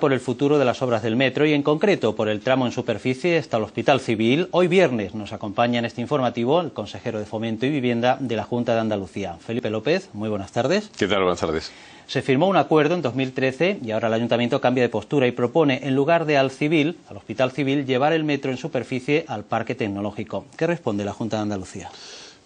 por el futuro de las obras del metro y en concreto por el tramo en superficie hasta el Hospital Civil. Hoy viernes nos acompaña en este informativo el consejero de Fomento y Vivienda de la Junta de Andalucía, Felipe López. Muy buenas tardes. ¿Qué tal? Buenas tardes. Se firmó un acuerdo en 2013 y ahora el ayuntamiento cambia de postura y propone, en lugar de al civil, al Hospital Civil, llevar el metro en superficie al Parque Tecnológico. ¿Qué responde la Junta de Andalucía?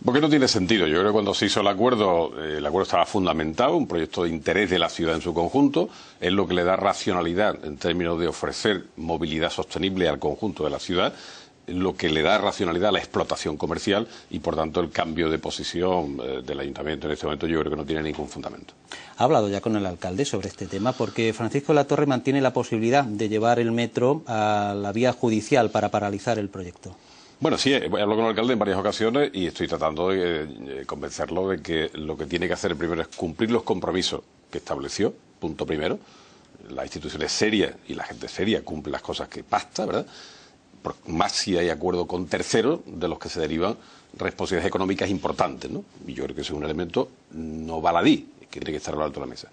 Porque no tiene sentido. Yo creo que cuando se hizo el acuerdo, eh, el acuerdo estaba fundamentado, un proyecto de interés de la ciudad en su conjunto, es lo que le da racionalidad en términos de ofrecer movilidad sostenible al conjunto de la ciudad, lo que le da racionalidad a la explotación comercial y, por tanto, el cambio de posición eh, del ayuntamiento en este momento yo creo que no tiene ningún fundamento. Ha hablado ya con el alcalde sobre este tema porque Francisco la Torre mantiene la posibilidad de llevar el metro a la vía judicial para paralizar el proyecto. Bueno, sí, hablado con el alcalde en varias ocasiones y estoy tratando de eh, convencerlo de que lo que tiene que hacer primero es cumplir los compromisos que estableció, punto primero. La institución es seria y la gente seria cumple las cosas que pasta, ¿verdad? más si hay acuerdo con terceros de los que se derivan responsabilidades económicas importantes, ¿no? Y yo creo que ese es un elemento no baladí, que tiene que estar a lo alto de la mesa.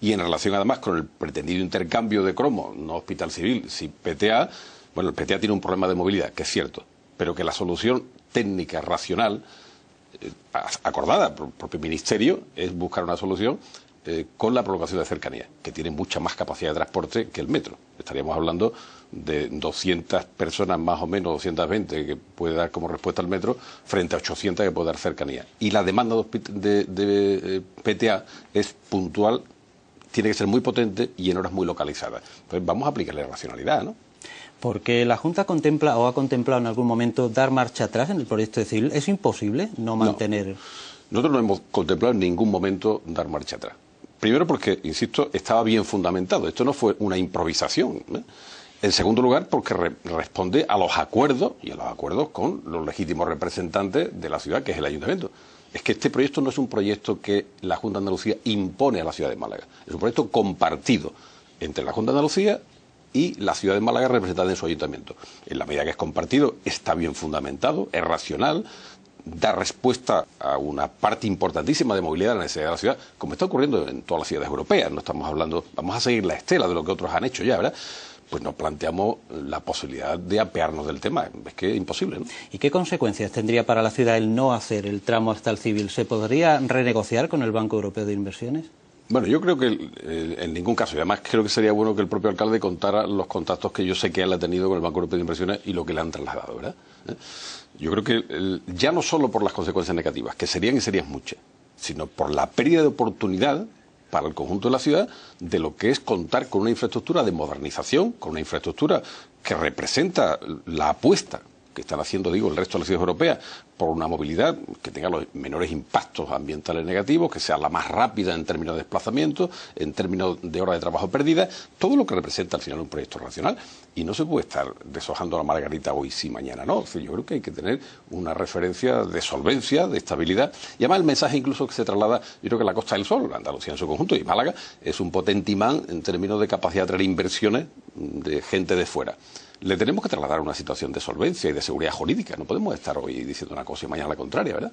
Y en relación además con el pretendido intercambio de cromo, no hospital civil, si PTA, bueno, el PTA tiene un problema de movilidad, que es cierto, pero que la solución técnica, racional, eh, acordada por el propio Ministerio, es buscar una solución eh, con la provocación de cercanía, que tiene mucha más capacidad de transporte que el metro. Estaríamos hablando de 200 personas más o menos, 220 que puede dar como respuesta al metro, frente a 800 que puede dar cercanía. Y la demanda de, PTA eh, es puntual, tiene que ser muy potente y en horas muy localizadas. Entonces vamos a aplicarle racionalidad, ¿no? Porque la Junta contempla o ha contemplado en algún momento dar marcha atrás en el proyecto de civil. ¿Es imposible no mantener.? Nosotros no hemos contemplado en ningún momento dar marcha atrás. Primero porque, insisto, estaba bien fundamentado. Esto no fue una improvisación. ¿eh? En segundo lugar, porque responde a los acuerdos y a los acuerdos con los legítimos representantes de la ciudad, que es el ayuntamiento. Es que este proyecto no es un proyecto que la Junta de Andalucía impone a la ciudad de Málaga. Es un proyecto compartido entre la Junta de Andalucía y la ciudad de Málaga representada en su ayuntamiento. En la medida que es compartido, está bien fundamentado, es racional, da respuesta a una parte importantísima de movilidad de la necesidad de la ciudad, como está ocurriendo en todas las ciudades europeas. No estamos hablando, vamos a seguir la estela de lo que otros han hecho ya, ¿verdad? pues nos planteamos la posibilidad de apearnos del tema. Es que es imposible. ¿no? ¿Y qué consecuencias tendría para la ciudad el no hacer el tramo hasta el civil? ¿Se podría renegociar con el Banco Europeo de Inversiones? Bueno, yo creo que en ningún caso, y además creo que sería bueno que el propio alcalde contara los contactos que yo sé que él ha tenido con el Banco Europeo de Inversiones y lo que le han trasladado, ¿verdad? ¿Eh? Yo creo que ya no solo por las consecuencias negativas, que serían y serían muchas, sino por la pérdida de oportunidad para el conjunto de la ciudad de lo que es contar con una infraestructura de modernización, con una infraestructura que representa la apuesta que están haciendo, digo, el resto de las ciudades europeas por una movilidad que tenga los menores impactos ambientales negativos, que sea la más rápida en términos de desplazamiento, en términos de horas de trabajo perdidas, todo lo que representa al final un proyecto racional. Y no se puede estar deshojando la margarita hoy sí, mañana no. yo creo que hay que tener una referencia de solvencia, de estabilidad. Y además el mensaje incluso que se traslada, yo creo que la Costa del Sol, Andalucía en su conjunto y Málaga, es un potente imán en términos de capacidad de traer inversiones de gente de fuera. Le tenemos que trasladar una situación de solvencia y de seguridad jurídica. No podemos estar hoy diciendo una cosa y mañana la contraria, ¿verdad?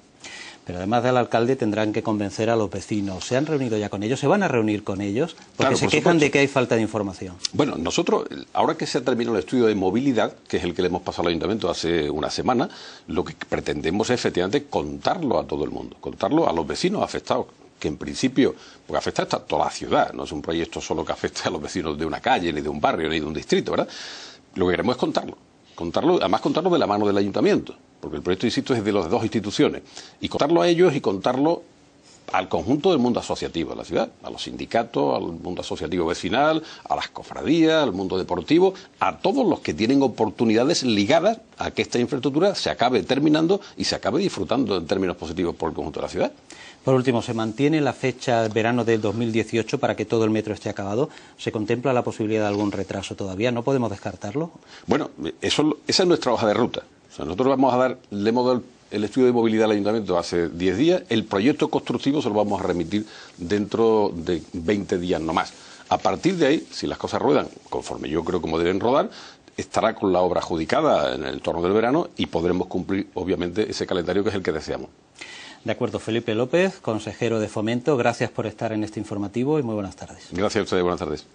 Pero además del alcalde tendrán que convencer a los vecinos. ¿Se han reunido ya con ellos? ¿Se van a reunir con ellos? Porque se quejan de que hay falta de información. Bueno, nosotros, ahora que se ha terminado el estudio de movilidad, que es el que le hemos pasado al ayuntamiento hace una semana, lo que pretendemos es efectivamente contarlo a todo el mundo, contarlo a los vecinos afectados que en principio porque afecta a toda la ciudad, no es un proyecto solo que afecta a los vecinos de una calle, ni de un barrio, ni de un distrito, ¿verdad? Lo que queremos es contarlo Contarlo, además contarlo de la mano del ayuntamiento, porque el proyecto, insisto, es de las dos instituciones. Y contarlo a ellos y contarlo al conjunto del mundo asociativo de la ciudad, a los sindicatos, al mundo asociativo vecinal, a las cofradías, al mundo deportivo, a todos los que tienen oportunidades ligadas a que esta infraestructura se acabe terminando y se acabe disfrutando en términos positivos por el conjunto de la ciudad. Por último, ¿se mantiene la fecha verano del 2018 para que todo el metro esté acabado? ¿Se contempla la posibilidad de algún retraso todavía? ¿No podemos descartarlo? Bueno, eso, esa es nuestra hoja de ruta. nosotros vamos a dar, le hemos el estudio de movilidad del ayuntamiento hace 10 días, el proyecto constructivo se lo vamos a remitir dentro de 20 días no más. A partir de ahí, si las cosas ruedan conforme yo creo como deben rodar, estará con la obra adjudicada en el torno del verano y podremos cumplir, obviamente, ese calendario que es el que deseamos. De acuerdo, Felipe López, consejero de Fomento, gracias por estar en este informativo y muy buenas tardes. Gracias a ustedes, buenas tardes.